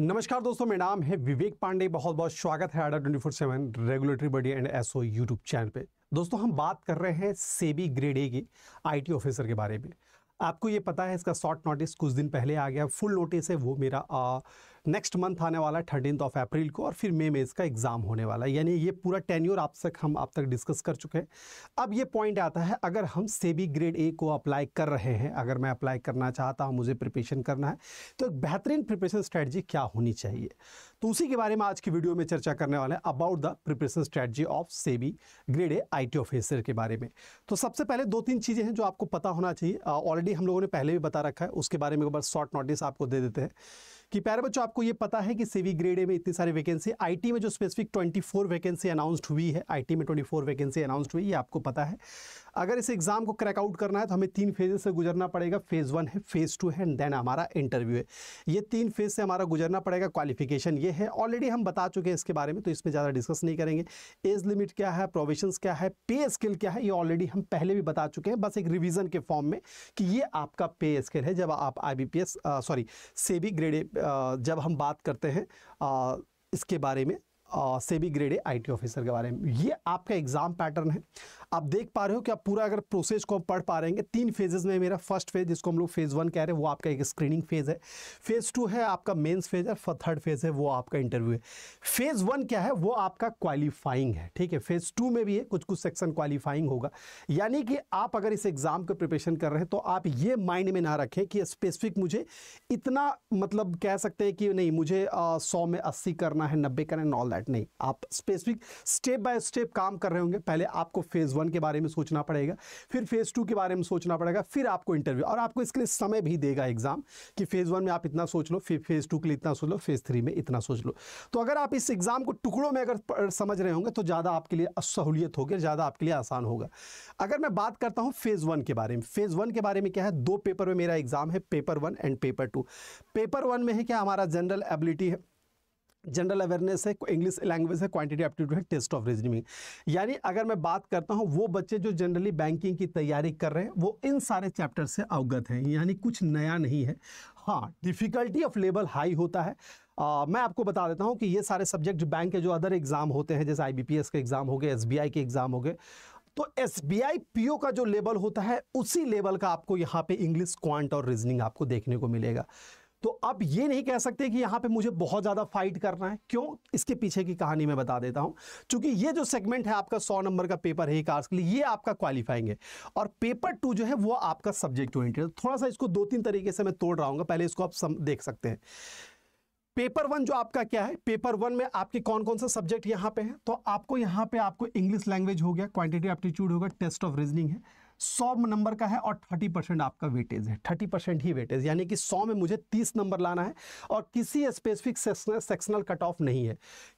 नमस्कार दोस्तों मेरा नाम है विवेक पांडे बहुत बहुत स्वागत है Adda twenty four seven regulatory body and SO YouTube channel पे दोस्तों हम बात कर रहे हैं सेबी ग्रेड ए की आईटी ऑफिसर के बारे में आपको ये पता है इसका शॉर्ट नोटिस कुछ दिन पहले आ गया फुल नोटिस है वो मेरा नेक्स्ट मंथ आने वाला है थर्टीन ऑफ अप्रैल को और फिर मे में इसका एग्ज़ाम होने वाला है यानी ये पूरा टेन्यूर आप तक हम आप तक डिस्कस कर चुके हैं अब ये पॉइंट आता है अगर हम सेबी ग्रेड ए को अप्लाई कर रहे हैं अगर मैं अप्लाई करना चाहता हूँ मुझे प्रिपरेशन करना है तो एक बेहतरीन प्रिपरेशन स्ट्रैटी क्या होनी चाहिए तो उसी के बारे में आज की वीडियो में चर्चा करने वाले हैं about the preparation strategy of SEBI grade A I officer के बारे में तो सबसे पहले दो तीन चीज़ें हैं जो आपको पता होना चाहिए ऑलरेडी हम लोगों ने पहले भी बता रखा है उसके बारे में एक बार शॉर्ट नोटिस आपको दे देते हैं कि प्यारे बच्चों आपको ये पता है कि सेवी ग्रेड ए में इतनी सारी वैकेंसी आईटी में जो स्पेसिफिक 24 वैकेंसी अनाउंस्ड हुई है आईटी में 24 वैकेंसी अनाउंस्ड हुई है आपको पता है अगर इस एग्ज़ाम को क्रैकआउट करना है तो हमें तीन फेजेस से गुजरना पड़ेगा फेज़ वन है फेज़ टू है एंड देन हमारा इंटरव्यू है ये तीन फेज से हमारा गुजरना पड़ेगा क्वालिफिकेशन ये है ऑलरेडी हम बता चुके हैं इसके बारे में तो इसमें ज़्यादा डिस्कस नहीं करेंगे एज लिमिट क्या है प्रोविशंस क्या है पे स्केल क्या है ये ऑलरेडी हम पहले भी बता चुके हैं बस एक रिविज़न के फॉर्म में कि ये आपका पे स्केल है जब आप आई सॉरी सेबी ग्रेड जब हम बात करते हैं आ, इसके बारे में SEBI grade A T officer के बारे में ये आपका एग्ज़ाम पैटर्न है आप देख पा रहे हो कि आप पूरा अगर प्रोसेस को पढ़ पा रहे हैं तीन फेजेज में मेरा फर्स्ट फेज जिसको हम लोग फेज़ वन कह रहे हैं वो आपका एक स्क्रीनिंग फेज़ है फेज़ टू है आपका मेन्स फेज है थर्ड फेज़ है वो आपका इंटरव्यू है फेज़ वन क्या है वो आपका क्वालिफाइंग है ठीक है फेज़ टू में भी है कुछ कुछ सेक्शन क्वालिफाइंग होगा यानी कि आप अगर इस एग्ज़ाम का प्रिपरेशन कर रहे हैं तो आप ये माइंड में ना रखें कि स्पेसिफिक मुझे इतना मतलब कह सकते हैं कि नहीं मुझे सौ में अस्सी करना है नब्बे करना है ऑल दैट नहीं आप स्पेसिफिक स्टेप बाय स्टेप काम कर रहे होंगे पहले आपको फेज़ वन वन के बारे में सोचना पड़ेगा फिर फेज़ टू के बारे में सोचना पड़ेगा फिर आपको इंटरव्यू और आपको इसके लिए समय भी देगा एग्ज़ाम कि फेज़ वन में आप इतना सोच लो फिर फेज़ टू के लिए इतना सोच लो फेज़ थ्री में इतना सोच लो तो अगर आप इस एग्ज़ाम को टुकड़ों में अगर समझ रहे होंगे तो ज़्यादा आपके लिए सहूलियत होगी ज़्यादा आपके लिए आसान होगा अगर मैं बात करता हूँ फेज़ वन के बारे में फेज़ वन के बारे में क्या है दो पेपर में मेरा एग्ज़ाम है paper one and paper two paper one में है क्या हमारा जनरल एबिलिटी है जनरल अवेयरनेस है इंग्लिश लैंग्वेज है क्वांटिटी एप्टीट्यूड है टेस्ट ऑफ रीजनिंग यानी अगर मैं बात करता हूँ वो बच्चे जो जनरली बैंकिंग की तैयारी कर रहे हैं वो इन सारे चैप्टर से अवगत हैं यानी कुछ नया नहीं है हाँ डिफ़िकल्टी ऑफ लेवल हाई होता है आ, मैं आपको बता देता हूँ कि ये सारे सब्जेक्ट जो बैंक के जो अदर एग्ज़ाम होते हैं जैसे एस के एग्ज़ाम हो गए आई के एग्ज़ाम हो गए तो S B I P O का जो लेवल होता है उसी लेवल का आपको यहाँ पे इंग्लिश क्वांट और रीजनिंग आपको देखने को मिलेगा तो अब ये नहीं कह सकते कि यहां पे मुझे बहुत ज़्यादा फाइट करना है क्यों इसके पीछे की कहानी मैं बता देता हूं चूंकि ये जो सेगमेंट है आपका सौ नंबर का पेपर है कार्स के लिए ये आपका क्वालिफाइंग है और पेपर टू जो है वो आपका सब्जेक्ट ओरिएंटेड थोड़ा सा इसको दो तीन तरीके से मैं तोड़ रहा हूँ पहले इसको आप सम, देख सकते हैं पेपर वन जो आपका क्या है पेपर वन में आपके कौन कौन सा सब्जेक्ट यहाँ पे है तो आपको यहाँ पे आपको इंग्लिश लैंग्वेज हो गया क्वांटिटी एप्टीट्यूड होगा टेस्ट ऑफ रीजनिंग है सौ नंबर का है और थर्टी परसेंट आपका वेटेज है थर्टी परसेंट ही वेटेज यानी कि सौ में मुझे तीस नंबर लाना है और किसी स्पेसिफिक सेक्शनल कट ऑफ नहीं है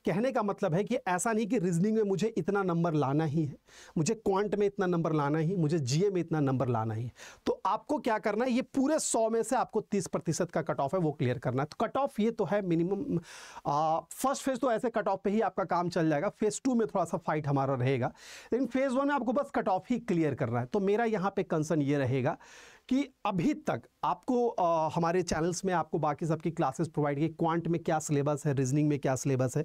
कहने का मतलब है कि ऐसा नहीं कि रीजनिंग में मुझे इतना नंबर लाना ही है मुझे क्वांट में इतना नंबर लाना ही मुझे जीए में इतना नंबर लाना ही तो आपको क्या करना है ये पूरे सौ में से आपको तीस प्रतिशत का कट ऑफ है वो क्लियर करना है तो कट ऑफ ये तो है मिनिमम फर्स्ट फेज तो ऐसे कट ऑफ पर ही आपका काम चल जाएगा फेज टू में थोड़ा सा फाइट हमारा रहेगा लेकिन फेज वन में आपको बस कट ऑफ ही क्लियर करना है तो मेरा मेरा यहाँ पे कंसर्न ये रहेगा कि अभी तक आपको आ, हमारे चैनल्स में आपको बाकी सबकी क्लासेस प्रोवाइड की क्वांट में क्या सिलेबस है रीजनिंग में क्या सिलेबस है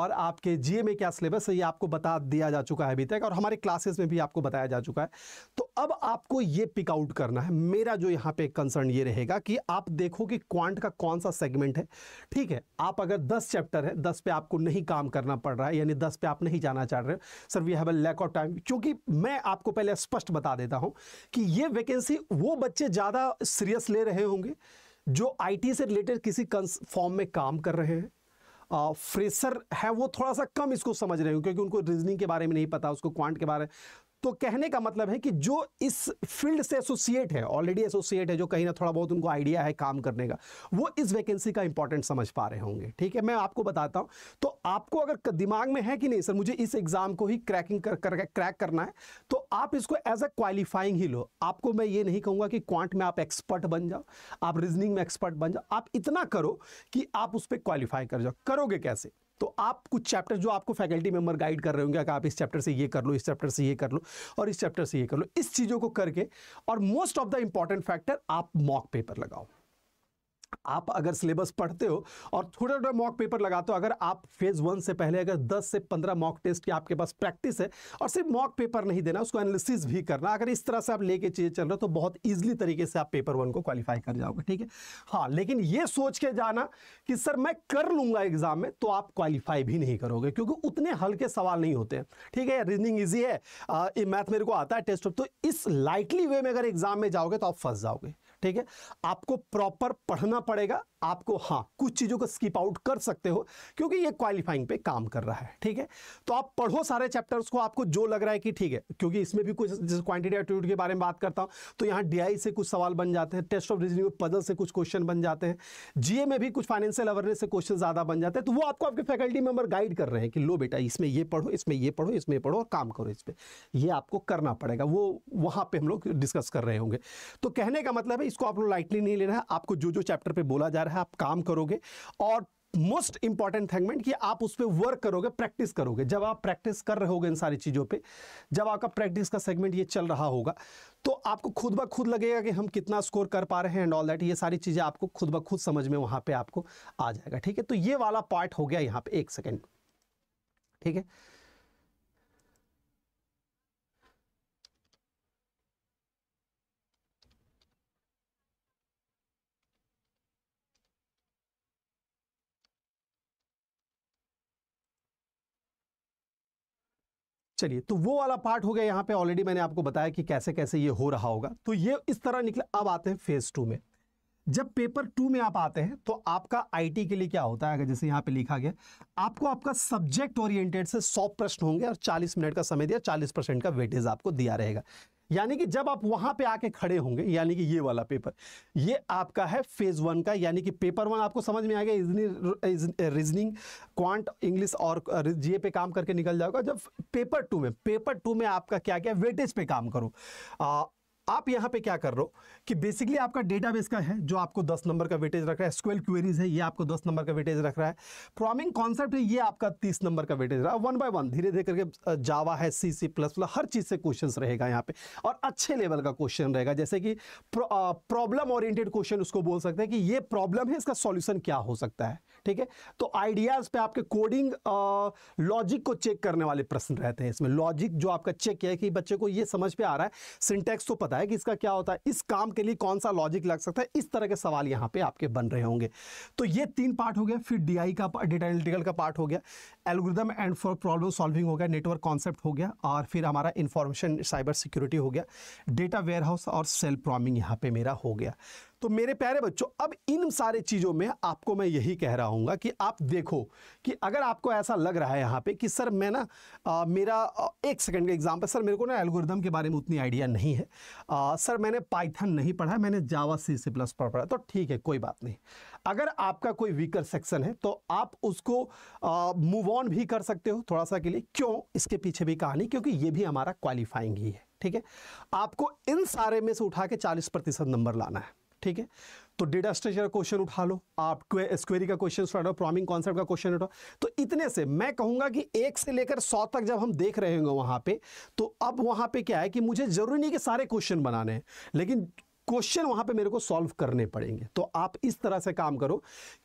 और आपके जीए में क्या सिलेबस है ये आपको बता दिया जा चुका है अभी तक और हमारे क्लासेस में भी आपको बताया जा चुका है तो अब आपको ये पिकआउट करना है मेरा जो यहाँ पे कंसर्न ये रहेगा कि आप देखो कि क्वांट का कौन सा सेगमेंट है ठीक है आप अगर दस चैप्टर है दस पे आपको नहीं काम करना पड़ रहा है यानी दस पे आप नहीं जाना चाह रहे हो sir we have a lack of time क्योंकि मैं आपको पहले स्पष्ट बता देता हूँ कि ये वैकेंसी वो बच्चे ज़्यादा सीरियस ले रहे होंगे जो आईटी से रिलेटेड किसी फॉर्म में काम कर रहे हैं फ्रेशर है वो थोड़ा सा कम इसको समझ रहे हो क्योंकि उनको रीजनिंग के बारे में नहीं पता उसको क्वांट के बारे में तो कहने का मतलब है कि जो इस फील्ड से एसोसिएट है ऑलरेडी एसोसिएट है जो कहीं ना थोड़ा बहुत उनको आइडिया है काम करने का वो इस वैकेंसी का इंपॉर्टेंट समझ पा रहे होंगे ठीक है मैं आपको बताता हूँ तो आपको अगर दिमाग में है कि नहीं सर मुझे इस एग्ज़ाम को ही क्रैकिंग कर, कर, क्रैक करना है तो आप इसको एज अ क्वालिफाइंग ही लो आपको मैं ये नहीं कहूँगा कि क्वांट में आप एक्सपर्ट बन जाओ आप रीजनिंग में एक्सपर्ट बन जाओ आप इतना करो कि आप उस पर क्वालिफाई कर जाओ करोगे कैसे तो आप कुछ चैप्टर जो आपको फैकल्टी मेंबर गाइड कर रहे होंगे कि आप इस चैप्टर से ये कर लो इस चैप्टर से ये कर लो और इस चैप्टर से ये कर लो इस चीज़ों को करके और most of the important factor आप मॉक पेपर लगाओ आप अगर सिलेबस पढ़ते हो और थोड़ा थोड़ा मॉक पेपर लगाते हो अगर आप फेज वन से पहले अगर 10 से 15 मॉक टेस्ट की आपके पास प्रैक्टिस है और सिर्फ मॉक पेपर नहीं देना उसको एनालिसिस भी करना अगर इस तरह से आप लेके चीज़ें चल रहे हो तो बहुत ईजिली तरीके से आप पेपर वन को क्वालिफाई कर जाओगे ठीक है हाँ लेकिन ये सोच के जाना कि सर मैं कर लूँगा एग्जाम में तो आप क्वालिफाई भी नहीं करोगे क्योंकि उतने हल्के सवाल नहीं होते हैं ठीक है रीजनिंग ईजी है मैथ मेरे को आता है टेस्ट तो इस लाइटली वे में अगर एग्जाम में जाओगे तो आप फंस जाओगे ठीक है आपको प्रॉपर पढ़ना पड़ेगा आपको हाँ कुछ चीज़ों को स्किप आउट कर सकते हो क्योंकि ये क्वालिफाइंग पे काम कर रहा है ठीक है तो आप पढ़ो सारे चैप्टर्स को आपको जो लग रहा है कि ठीक है क्योंकि इसमें भी कुछ जैसे क्वांटिटी एटीट्यूड के बारे में बात करता हूं तो यहां डीआई से कुछ सवाल बन जाते हैं टेस्ट ऑफ रीजनिंग में पजल से कुछ क्वेश्चन बन जाते हैं जीए में भी कुछ फाइनेंशियल अवेयरनेस से क्वेश्चन ज़्यादा बन जाते हैं तो वो आपको आपके फैकल्टी मेंबर गाइड कर रहे हैं कि लो बेटा इसमें ये पढ़ो इसमें ये पढ़ो इसमें पढ़ो और काम करो इस पर यह आपको करना पड़ेगा वो वहां पर हम लोग डिस्कस कर रहे होंगे तो कहने का मतलब है इसको आप लोग लाइटली नहीं लेना है आपको जो जो चैप्टर पे बोला जा रहा है आप काम करोगे और मोस्ट इंपॉर्टेंट थेगमेंट कि आप उस पर वर्क करोगे प्रैक्टिस करोगे जब आप प्रैक्टिस कर रहे होगे इन सारी चीज़ों पे जब आपका प्रैक्टिस का सेगमेंट ये चल रहा होगा तो आपको खुद ब खुद लगेगा कि हम कितना स्कोर कर पा रहे हैं एंड ऑल दैट ये सारी चीज़ें आपको खुद ब खुद समझ में वहां पे आपको आ जाएगा ठीक है तो ये वाला पार्ट हो गया यहाँ पे एक सेकेंड ठीक है चलिए तो वो वाला पार्ट हो गया यहाँ पे ऑलरेडी मैंने आपको बताया कि कैसे कैसे ये हो रहा होगा तो ये इस तरह निकले अब आते हैं फेज टू में जब पेपर टू में आप आते हैं तो आपका आईटी के लिए क्या होता है अगर जैसे यहाँ पे लिखा गया आपको आपका सब्जेक्ट ओरिएंटेड से सौ प्रश्न होंगे और चालीस मिनट का समय दिया चालीस परसेंट का वेटेज आपको दिया रहेगा यानी कि जब आप वहां पे आके खड़े होंगे यानी कि ये वाला पेपर ये आपका है फेज वन का यानी कि पेपर वन आपको समझ में आ गया रीजनिंग क्वांट इंग्लिश और जीए पे काम करके निकल जाओगे जब पेपर टू में पेपर टू में आपका क्या क्या वेटेज पे काम करो आप यहाँ पे क्या कर रहे हो कि बेसिकली आपका डेटाबेस का है जो आपको 10 नंबर का वेटेज रख रहा है स्क्वेल क्वेरीज है ये आपको 10 नंबर का वेटेज रख रहा है प्रॉमिंग कॉन्सेप्ट है ये आपका 30 नंबर का वेटेज रहा है वन बाय वन धीरे धीरे करके जावा है सी सी प्लस प्लस हर चीज़ से क्वेश्चन रहेगा यहाँ पे और अच्छे लेवल का क्वेश्चन रहेगा जैसे कि प्रॉब्लम ओरिएंटेड क्वेश्चन उसको बोल सकते हैं कि ये प्रॉब्लम है इसका सोल्यूशन क्या हो सकता है ठीक है तो आइडियाज़ पे आपके कोडिंग लॉजिक को चेक करने वाले प्रश्न रहते हैं इसमें लॉजिक जो आपका चेक है कि बच्चे को ये समझ पे आ रहा है सिंटेक्स तो पता है कि इसका क्या होता है इस काम के लिए कौन सा लॉजिक लग सकता है इस तरह के सवाल यहाँ पे आपके बन रहे होंगे तो ये तीन पार्ट हो गया फिर डी का डेटा एनलिटिकल का पार्ट हो गया algorithm and for problem solving हो गया नेटवर्क कॉन्सेप्ट हो गया और फिर हमारा इन्फॉर्मेशन साइबर सिक्योरिटी हो गया डेटा वेयर हाउस और सेल प्रॉमिंग यहाँ पे मेरा हो गया तो मेरे प्यारे बच्चों अब इन सारे चीज़ों में आपको मैं यही कह रहा हूँ कि आप देखो कि अगर आपको ऐसा लग रहा है यहाँ पे कि सर मैं ना मेरा एक सेकंड का एग्जाम्पल सर मेरे को ना एल्गोरिदम के बारे में उतनी आइडिया नहीं है आ, सर मैंने पाइथन नहीं पढ़ा मैंने जावा सी सी प्लस पर पढ़ा तो ठीक है कोई बात नहीं अगर आपका कोई वीकर सेक्शन है तो आप उसको मूव ऑन भी कर सकते हो थोड़ा सा के लिए क्यों इसके पीछे भी कहानी क्योंकि ये भी हमारा क्वालिफाइंग ही है ठीक है आपको इन सारे में से उठा के चालीस प्रतिशत नंबर लाना है ठीक है तो डेटा स्ट्रक्चर का क्वेश्चन उठा लो आप स्क्वेरी का क्वेश्चन उठा लो प्रॉमिंग कॉन्सेप्ट का क्वेश्चन उठाओ तो इतने से मैं कहूंगा कि एक से लेकर सौ तक जब हम देख रहे होंगे वहां पे तो अब वहां पे क्या है कि मुझे जरूरी नहीं कि सारे क्वेश्चन बनाने हैं लेकिन क्वेश्चन वहां पे मेरे को सॉल्व करने पड़ेंगे तो आप इस तरह से काम करो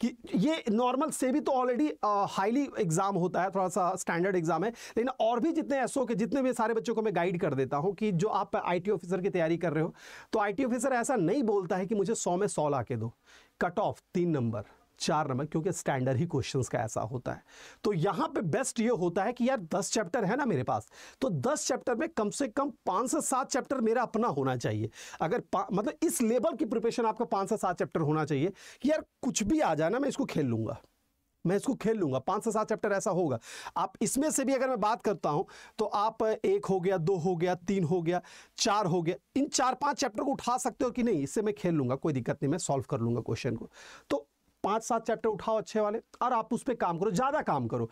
कि ये नॉर्मल से भी तो ऑलरेडी हाईली एग्जाम होता है थोड़ा सा स्टैंडर्ड एग्जाम है लेकिन और भी जितने एसओ के जितने भी सारे बच्चों को मैं गाइड कर देता हूं कि जो आप आईटी ऑफिसर की तैयारी कर रहे हो तो आईटी ऑफिसर ऐसा नहीं बोलता है कि मुझे सौ में सौ ला के दो कट ऑफ तीन नंबर चार नंबर क्योंकि स्टैंडर्ड ही क्वेश्चन का ऐसा होता है तो यहाँ पे बेस्ट ये होता है कि यार दस चैप्टर है ना मेरे पास तो दस चैप्टर में कम से कम पाँच से सात चैप्टर मेरा अपना होना चाहिए अगर मतलब इस लेवल की प्रिपरेशन आपका पाँच से सात चैप्टर होना चाहिए कि यार कुछ भी आ जाए ना मैं इसको खेल लूँगा मैं इसको खेल लूंगा पांच से सात चैप्टर ऐसा होगा आप इसमें से भी अगर मैं बात करता हूँ तो आप एक हो गया दो हो गया तीन हो गया चार हो गया इन चार पांच चैप्टर को उठा सकते हो कि नहीं इससे मैं खेल लूंगा कोई दिक्कत नहीं मैं सॉल्व कर लूंगा क्वेश्चन को तो पांच सात चैप्टर उठाओ अच्छे वाले और आप उस पर काम करो ज़्यादा काम करो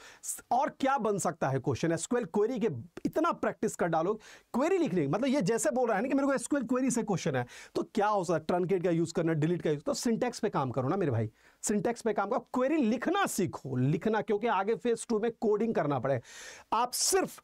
और क्या बन सकता है क्वेश्चन एसक्वेल क्वेरी के इतना प्रैक्टिस कर डालो क्वेरी लिखने मतलब ये जैसे बोल रहा है ना कि मेरे को एसक्वेल क्वेरी से क्वेश्चन है तो क्या हो सकता है ट्रनकेट का यूज़ करना डिलीट का यूज़ तो सिंटेक्स पे काम करो ना मेरे भाई सिंटेक्स पे काम करो क्वेरी लिखना सीखो लिखना क्योंकि आगे फेज टू में कोडिंग करना पड़े आप सिर्फ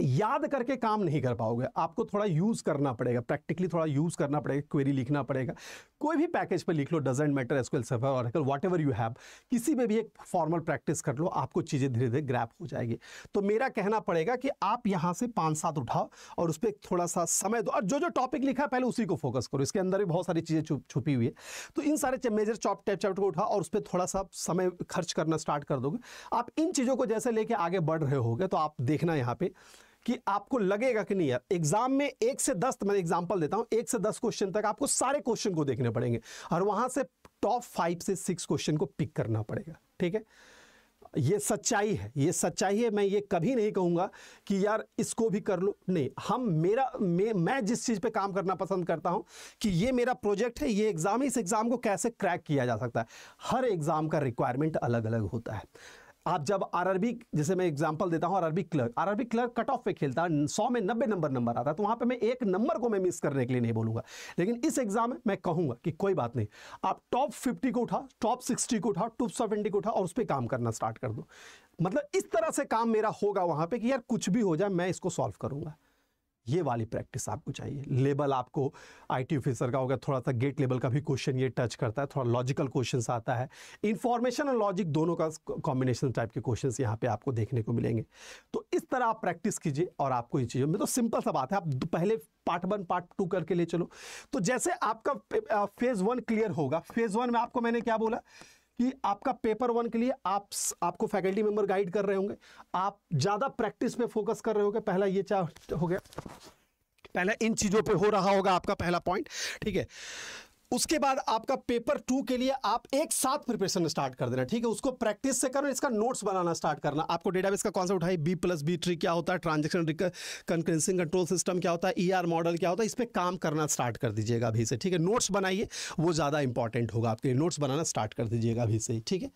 याद करके काम नहीं कर पाओगे आपको थोड़ा यूज़ करना पड़ेगा प्रैक्टिकली थोड़ा यूज़ करना पड़ेगा क्वेरी लिखना पड़ेगा कोई भी पैकेज पे लिख लो डजेंट मैटर एसक्यूएल सफर और वॉट एवर यू हैव किसी में भी एक फॉर्मल प्रैक्टिस कर लो आपको चीज़ें धीरे धीरे ग्रैप हो जाएगी तो मेरा कहना पड़ेगा कि आप यहाँ से पाँच सात उठाओ और उस पर थोड़ा सा समय दो और जो जो टॉपिक लिखा है पहले उसी को फोकस करो इसके अंदर भी बहुत सारी चीज़ें छुप छुपी हुई है तो इन सारे मेजर चॉप टाइप चैप्टर को उठाओ और उस पर थोड़ा सा समय खर्च करना स्टार्ट कर दोगे आप इन चीज़ों को जैसे लेके आगे बढ़ रहे होगे तो आप देखना यहाँ पर कि आपको लगेगा कि नहीं यार एग्जाम में एक से दस मैं एग्जाम्पल देता हूं एक से दस क्वेश्चन तक आपको सारे क्वेश्चन को देखने पड़ेंगे और वहां से टॉप फाइव से सिक्स क्वेश्चन को पिक करना पड़ेगा ठीक है ये सच्चाई है ये सच्चाई है मैं ये कभी नहीं कहूँगा कि यार इसको भी कर लो नहीं हम मेरा मे, मैं जिस चीज़ पे काम करना पसंद करता हूँ कि ये मेरा प्रोजेक्ट है ये एग्ज़ाम है इस एग्ज़ाम को कैसे क्रैक किया जा सकता है हर एग्ज़ाम का रिक्वायरमेंट अलग अलग होता है आप जब आरआरबी जैसे मैं एग्जांपल देता हूँ RRB clerk RRB clerk cut off पे खेलता है सौ में नब्बे नंबर नंबर आता है तो वहाँ पे मैं एक नंबर को मैं मिस करने के लिए नहीं बोलूँगा लेकिन इस एग्जाम में मैं कहूंगा कि कोई बात नहीं आप टॉप फिफ्टी को उठा टॉप सिक्सटी को उठा टॉप सेवेंटी को उठा और उस पर काम करना स्टार्ट कर दो मतलब इस तरह से काम मेरा होगा वहाँ पर कि यार कुछ भी हो जाए मैं इसको सॉल्व करूँगा ये वाली प्रैक्टिस आपको चाहिए लेबल आपको आईटी ऑफिसर का होगा थोड़ा सा गेट लेवल का भी क्वेश्चन ये टच करता है थोड़ा लॉजिकल क्वेश्चन आता है इन्फॉर्मेशन और लॉजिक दोनों का कॉम्बिनेशन टाइप के क्वेश्चन यहाँ पे आपको देखने को मिलेंगे तो इस तरह आप प्रैक्टिस कीजिए और आपको ये चीज़ें में तो सिंपल सा बात है आप पहले पार्ट वन पार्ट टू करके ले चलो तो जैसे आपका फेज़ वन क्लियर होगा फेज़ वन में आपको मैंने क्या बोला कि आपका पेपर वन के लिए आप आपको फैकल्टी मेंबर गाइड कर रहे होंगे आप ज़्यादा प्रैक्टिस पे फोकस कर रहे होंगे पहला ये चार हो गया पहला इन चीज़ों पे हो रहा होगा आपका पहला पॉइंट ठीक है उसके बाद आपका पेपर टू के लिए आप एक साथ प्रिपरेशन स्टार्ट कर देना ठीक है उसको प्रैक्टिस से करो इसका नोट्स बनाना स्टार्ट करना आपको डेटाबेस का कौन सा उठाई बी प्लस बी ट्री क्या होता है ट्रांजेक्शन कंक्रेंसिंग कंट्रोल सिस्टम क्या होता है ई आर मॉडल क्या होता है इस पर काम करना स्टार्ट कर दीजिएगा अभी से ठीक है नोट्स बनाइए वो ज़्यादा इंपॉर्टेंट होगा आपके लिए नोट्स बनाना स्टार्ट कर दीजिएगा अभी से ठीक है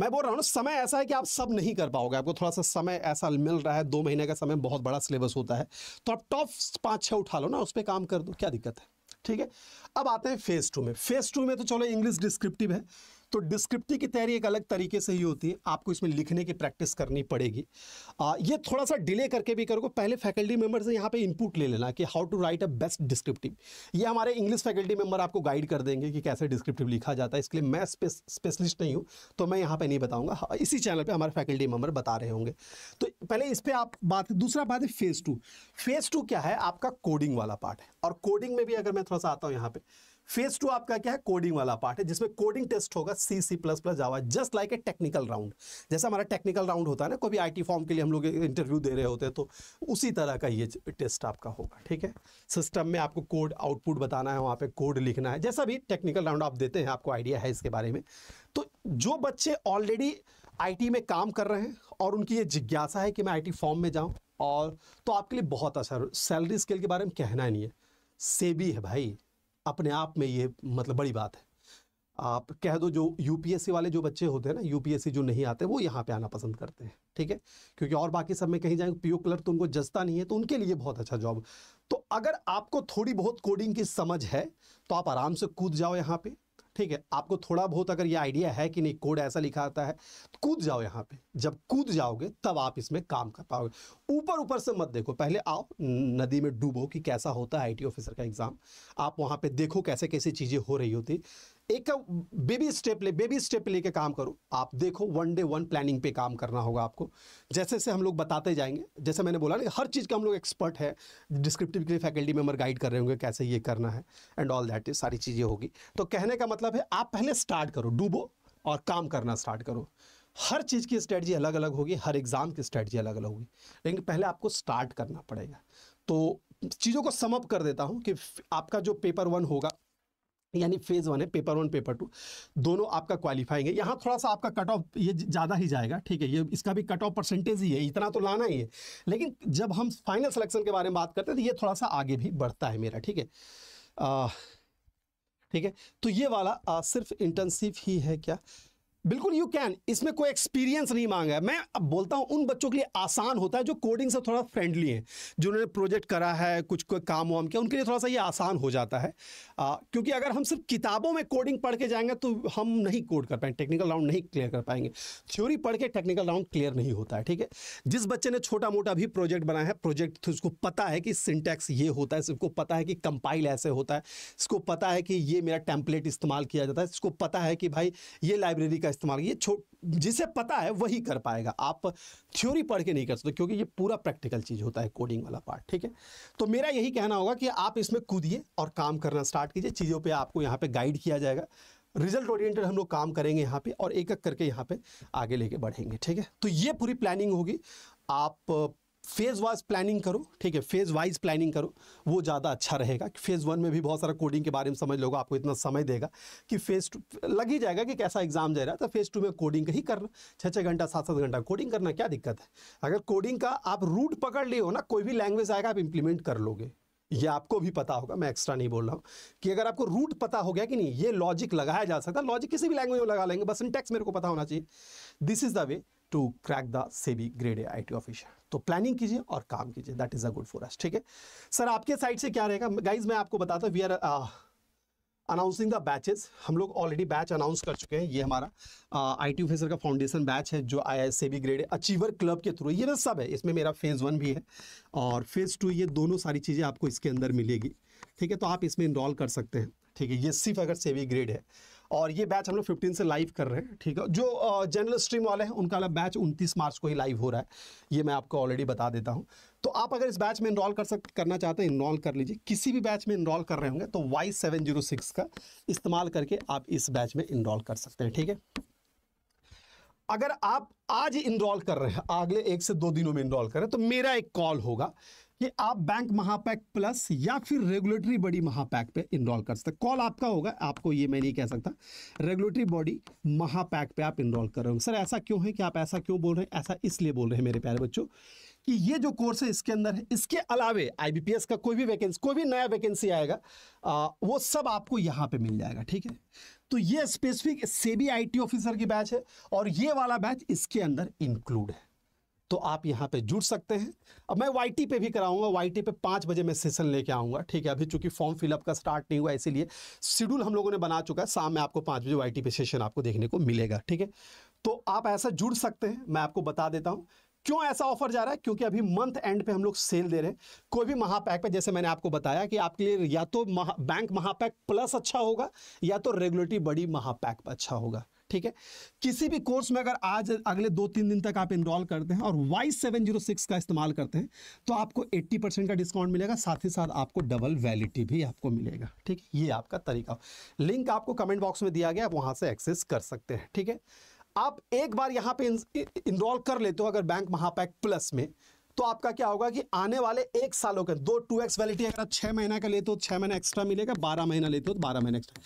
मैं बोल रहा हूँ समय ऐसा है कि आप सब नहीं कर पाओगे आपको थोड़ा सा समय ऐसा मिल रहा है दो महीने का समय बहुत बड़ा सिलेबस होता है तो आप टॉप पाँच छः उठा लो ना उस पर काम कर दो क्या दिक्कत है ठीक है अब आते हैं फेज टू में फेज टू में तो चलो इंग्लिश डिस्क्रिप्टिव है तो डिस्क्रिप्टिव की तैयारी एक अलग तरीके से ही होती है आपको इसमें लिखने की प्रैक्टिस करनी पड़ेगी आ, ये थोड़ा सा डिले करके भी करोगे पहले फैकल्टी मेंबर से यहाँ पे इनपुट ले लेना कि how to write a best descriptive ये हमारे इंग्लिश फैकल्टी मेंबर आपको गाइड कर देंगे कि कैसे डिस्क्रिप्टिव लिखा जाता है इसके लिए मैं स्पेशलिस्ट नहीं हूँ तो मैं यहाँ पर नहीं बताऊँगा हाँ, इसी चैनल पर हमारे फैकल्टी मेम्बर बता रहे होंगे तो पहले इस पर आप बात दूसरा बात है फेज़ टू फेज़ टू क्या है आपका कोडिंग वाला पार्ट है और कोडिंग में भी अगर मैं थोड़ा सा आता हूँ यहाँ पर फेज टू आपका क्या है कोडिंग वाला पार्ट है जिसमें कोडिंग टेस्ट होगा C C plus plus Java just like a technical round जैसा हमारा टेक्निकल राउंड होता है ना कोई आईटी फॉर्म के लिए हम लोग इंटरव्यू दे रहे होते हैं तो उसी तरह का ये टेस्ट आपका होगा ठीक है सिस्टम में आपको कोड आउटपुट बताना है वहाँ पर कोड लिखना है जैसा भी टेक्निकल राउंड आप देते हैं आपको आइडिया है इसके बारे में तो जो बच्चे ऑलरेडी आई में काम कर रहे हैं और उनकी ये जिज्ञासा है कि मैं आई फॉर्म में जाऊँ और तो आपके लिए बहुत अच्छा सैलरी स्केल के बारे में कहना नहीं है सेबी है भाई अपने आप में ये मतलब बड़ी बात है आप कह दो जो यूपीएससी वाले जो बच्चे होते हैं ना यूपीएससी जो नहीं आते वो यहाँ पे आना पसंद करते हैं ठीक है क्योंकि और बाकी सब में कहीं जाएंगे पीओ क्लर्क तो उनको जस्ता नहीं है तो उनके लिए बहुत अच्छा जॉब तो अगर आपको थोड़ी बहुत कोडिंग की समझ है तो आप आराम से कूद जाओ यहाँ पे ठीक है आपको थोड़ा बहुत अगर ये आइडिया है कि नहीं कोड ऐसा लिखा आता है तो कूद जाओ यहाँ पे जब कूद जाओगे तब आप इसमें काम कर पाओगे ऊपर ऊपर से मत देखो पहले आओ नदी में डूबो कि कैसा होता है आईटी ऑफिसर का एग्ज़ाम आप वहाँ पे देखो कैसे कैसे चीज़ें हो रही होती एक बेबी स्टेप ले बेबी स्टेप लेके काम करो आप देखो वन डे वन प्लानिंग पे काम करना होगा आपको जैसे जैसे हम लोग बताते जाएंगे जैसे मैंने बोला ना हर चीज़ का हम लोग एक्सपर्ट है डिस्क्रिप्टिव के लिए फैकल्टी मेम्बर गाइड कर रहे होंगे कैसे ये करना है एंड ऑल दैट इज सारी चीज़ें होगी तो कहने का मतलब है आप पहले स्टार्ट करो डूबो और काम करना स्टार्ट करो हर चीज़ की स्ट्रेटजी अलग अलग होगी हर एग्ज़ाम की स्ट्रेटजी अलग अलग होगी लेकिन पहले आपको स्टार्ट करना पड़ेगा तो चीज़ों को समअप कर देता हूँ कि आपका जो पेपर वन होगा यानी फेज़ वन है पेपर वन पेपर टू दोनों आपका क्वालिफाइंग है यहाँ थोड़ा सा आपका कट ऑफ ये ज़्यादा ही जाएगा ठीक है ये इसका भी कट ऑफ परसेंटेज ही है इतना तो लाना ही है लेकिन जब हम फाइनल सिलेक्शन के बारे में बात करते हैं तो ये थोड़ा सा आगे भी बढ़ता है मेरा ठीक है ठीक है तो ये वाला आ, सिर्फ इंटर्नशिप ही है क्या बिल्कुल यू कैन इसमें कोई एक्सपीरियंस नहीं मांगा है मैं अब बोलता हूँ उन बच्चों के लिए आसान होता है जो कोडिंग से थोड़ा फ्रेंडली है जिन्होंने प्रोजेक्ट करा है कुछ कोई काम वाम किया उनके लिए थोड़ा सा ये आसान हो जाता है आ, क्योंकि अगर हम सिर्फ किताबों में कोडिंग पढ़ के जाएंगे तो हम नहीं कोड कर पाएंगे टेक्निकल राउंड नहीं क्लियर कर पाएंगे थ्योरी पढ़ के टेक्निकल राउंड क्लियर नहीं होता है ठीक है जिस बच्चे ने छोटा मोटा भी प्रोजेक्ट बनाया है प्रोजेक्ट तो उसको पता है कि सिंटैक्स ये होता है इसको पता है कि कंपाइल ऐसे होता है इसको पता है कि ये मेरा टेम्पलेट इस्तेमाल किया जाता है इसको पता है कि भाई ये लाइब्रेरी का इस्तेमाल ये जिसे पता है वही कर पाएगा आप थ्योरी पढ़ के नहीं कर सकते क्योंकि ये पूरा प्रैक्टिकल चीज़ होता है कोडिंग वाला पार्ट ठीक है तो मेरा यही कहना होगा कि आप इसमें कूदिए और काम करना स्टार्ट कीजिए चीज़ों पर आपको यहाँ पर गाइड किया जाएगा रिजल्ट ओरिएंटेड हम लोग काम करेंगे यहाँ पे और एक एक करके यहाँ पे आगे लेके बढ़ेंगे ठीक है तो ये पूरी प्लानिंग होगी आप फेज़ वाइज प्लानिंग करो ठीक है फेज़ वाइज प्लानिंग करो वो ज़्यादा अच्छा रहेगा कि फेज़ वन में भी बहुत सारा कोडिंग के बारे में समझ लोगे आपको इतना समय देगा कि फेज़ टू लग ही जाएगा कि कैसा एग्जाम जा रहा है तो फेज़ टू में कोडिंग ही करना छः छः घंटा सात सात घंटा कोडिंग करना क्या दिक्कत है अगर कोडिंग का आप रूट पकड़ लिए हो ना कोई भी लैंग्वेज आएगा आप इम्प्लीमेंट कर लोगे ये आपको भी पता होगा मैं एक्स्ट्रा नहीं बोल रहा हूँ कि अगर आपको रूट पता हो गया कि नहीं ये लॉजिक लगाया जा सकता लॉजिक किसी भी लैंग्वेज में लगा लेंगे बस इन मेरे को पता होना चाहिए this is the way to crack the SEBI grade A I T officer तो प्लानिंग कीजिए और काम कीजिए that is a good for us ठीक है सर आपके साइड से क्या रहेगा गाइज मैं आपको बताता हूँ we are announcing the batches हम लोग ऑलरेडी बैच अनाउंस कर चुके हैं ये हमारा आई टी ऑफिसर का फाउंडेशन बैच है जो I S B grade achiever club के थ्रू ये सब है इसमें मेरा फेज़ वन भी है और फेज़ टू ये दोनों सारी चीज़ें आपको इसके अंदर मिलेगी ठीक है तो आप इसमें इनरॉल कर सकते हैं ठीक है ये सिर्फ अगर सेवी ग्रेड है और ये बैच हम लोग फिफ्टीन से लाइव कर रहे हैं ठीक है जो जनरल स्ट्रीम वाले हैं उनका बैच उनतीस मार्च को ही लाइव हो रहा है ये मैं आपको ऑलरेडी बता देता हूँ तो आप अगर इस बैच में इनरॉल कर सक करना चाहते हैं इनरॉल कर लीजिए किसी भी बैच में इनरॉल कर रहे होंगे तो वाई सेवन जीरो सिक्स का इस्तेमाल करके आप इस बैच में इनरॉल कर सकते हैं ठीक है अगर आप आज इनरॉल कर रहे हैं अगले एक से दो दिनों में इनरॉल कर रहे हैं तो मेरा एक कॉल होगा कि आप बैंक महापैक प्लस या फिर रेगुलेटरी बॉडी महापैक पे इनरोल कर सकते कॉल आपका होगा आपको ये मैं नहीं कह सकता रेगुलेटरी बॉडी महापैक पे आप इनरोल कर रहे हो सर ऐसा क्यों है कि आप ऐसा क्यों बोल रहे हैं ऐसा इसलिए बोल रहे हैं मेरे प्यारे बच्चों कि ये जो कोर्स है इसके अंदर है इसके अलावे आई का कोई भी वैकेंसी कोई भी नया वैकेंसी आएगा आ, वो सब आपको यहाँ पे मिल जाएगा ठीक है तो ये स्पेसिफिक सेबी आईटी ऑफिसर की बैच है और ये वाला बैच इसके अंदर इंक्लूड है तो आप यहाँ पे जुड़ सकते हैं अब मैं वाई पे भी कराऊंगा वाई पे पाँच बजे मैं सेशन लेके आऊँगा ठीक है अभी चूंकि फॉर्म फिलअप का स्टार्ट नहीं हुआ इसीलिए शेड्यूल हम लोगों ने बना चुका है शाम में आपको पाँच बजे वाई पे सेशन आपको देखने को मिलेगा ठीक है तो आप ऐसा जुड़ सकते हैं मैं आपको बता देता हूँ क्यों ऐसा ऑफर जा रहा है क्योंकि अभी मंथ एंड पे हम लोग सेल दे रहे हैं कोई भी महापैक पे जैसे मैंने आपको बताया कि आपके लिए या तो महा, बैंक महापैक प्लस अच्छा होगा या तो रेगुलेटरी बड़ी महापैक अच्छा होगा ठीक है किसी भी कोर्स में अगर आज अगले दो तीन दिन तक आप इनरोल करते हैं और वाई सेवन जीरो सिक्स का इस्तेमाल करते हैं तो आपको एट्टी परसेंट का डिस्काउंट मिलेगा साथ ही साथ आपको डबल वैलिटी भी आपको मिलेगा ठीक है ये आपका तरीका लिंक आपको कमेंट बॉक्स में दिया गया आप वहाँ से एक्सेस कर सकते हैं ठीक है आप एक बार यहाँ पे इनरोल कर लेते हो अगर बैंक महापैक प्लस में तो आपका क्या होगा कि आने वाले एक सालों के दो टू एक्स वैलिटी अगर आप छः महीना का लेते हो छह छः महीना एक्स्ट्रा मिलेगा बारह महीना लेते हो तो बारह महीना एक्स्ट्रा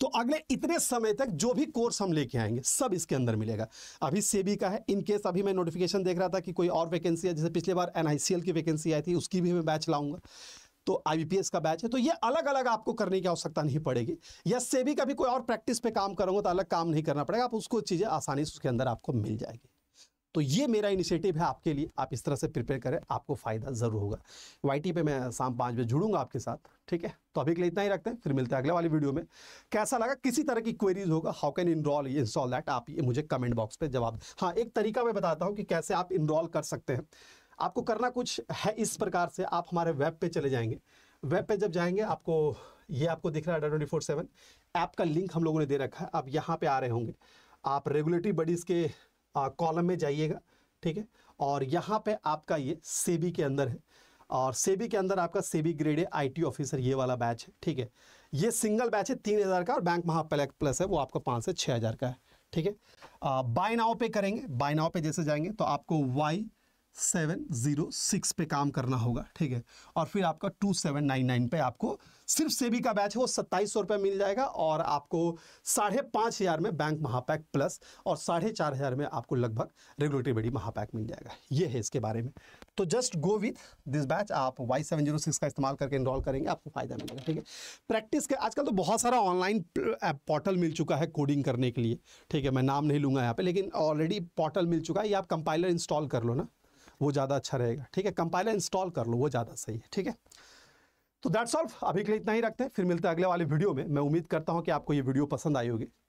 तो अगले इतने समय तक जो भी कोर्स हम लेके आएंगे सब इसके अंदर मिलेगा अभी सेबी का है इनकेस अभी मैं नोटिफिकेशन देख रहा था कि कोई और वैकेंसी है जैसे पिछले बार एन की वैकेंसी आई थी उसकी भी मैं बैच लाऊंगा तो आईबीपीएस का बैच है तो ये अलग अलग आपको करने की आवश्यकता नहीं पड़ेगी या सेबी का भी कोई और प्रैक्टिस पे काम करूंगा तो अलग काम नहीं करना पड़ेगा आप उसको चीज़ें आसानी से उसके अंदर आपको मिल जाएगी तो ये मेरा इनिशिएटिव है आपके लिए आप इस तरह से प्रिपेयर करें आपको फ़ायदा ज़रूर होगा वाई पे मैं शाम पाँच बजे जुड़ूंगा आपके साथ ठीक है तो अभी के लिए इतना ही रखते हैं फिर मिलते हैं अगले वाली वीडियो में कैसा लगा किसी तरह की क्वेरीज होगा how can enroll install that आप ये मुझे कमेंट बॉक्स पर जवाब हाँ एक तरीका मैं बताता हूँ कि कैसे आप इनरॉल कर सकते हैं आपको करना कुछ है इस प्रकार से आप हमारे वेब पे चले जाएंगे वेब पे जब जाएंगे आपको ये आपको दिख रहा है ट्वेंटी फोर सेवन ऐप का लिंक हम लोगों ने दे रखा है आप यहाँ पे आ रहे होंगे आप रेगुलेटरी बॉडीज़ के कॉलम में जाइएगा ठीक है और यहाँ पे आपका ये सेबी के अंदर है और सेबी के अंदर आपका सेबी ग्रेड है आईटी ऑफिसर ये वाला बैच है ठीक है ये सिंगल बैच है तीन हज़ार का और बैंक महापलैक प्लस है वो आपको पाँच से छः हज़ार का है ठीक है बाय नाव पे करेंगे बाय नाव पे जैसे जाएंगे तो आपको वाई सेवन जीरो सिक्स पे काम करना होगा ठीक है और फिर आपका टू सेवन नाइन नाइन पे आपको सिर्फ सेबी का बैच है वो सत्ताईस सौ रुपये मिल जाएगा और आपको साढ़े पाँच हज़ार में बैंक महापैक प्लस और साढ़े चार हज़ार में आपको लगभग रेगुलेटरी बडी महापैक मिल जाएगा ये है इसके बारे में तो just go with this batch आप वाई सेवन जीरो सिक्स का इस्तेमाल करके इनरोल करेंगे आपको फ़ायदा मिलेगा ठीक है प्रैक्टिस के आजकल तो बहुत सारा ऑनलाइन पोर्टल मिल चुका है कोडिंग करने के लिए ठीक है मैं नाम नहीं लूँगा यहाँ पर लेकिन ऑलरेडी पोर्टल मिल चुका है ये आप कंपाइलर इंस्टॉल कर लो ना वो ज़्यादा अच्छा रहेगा ठीक है कंपाइलर इंस्टॉल कर लो वो ज़्यादा सही है ठीक है तो दैट्स ऑल अभी के लिए इतना ही रखते हैं फिर मिलते हैं अगले वाले वीडियो में मैं उम्मीद करता हूँ कि आपको ये वीडियो पसंद आई होगी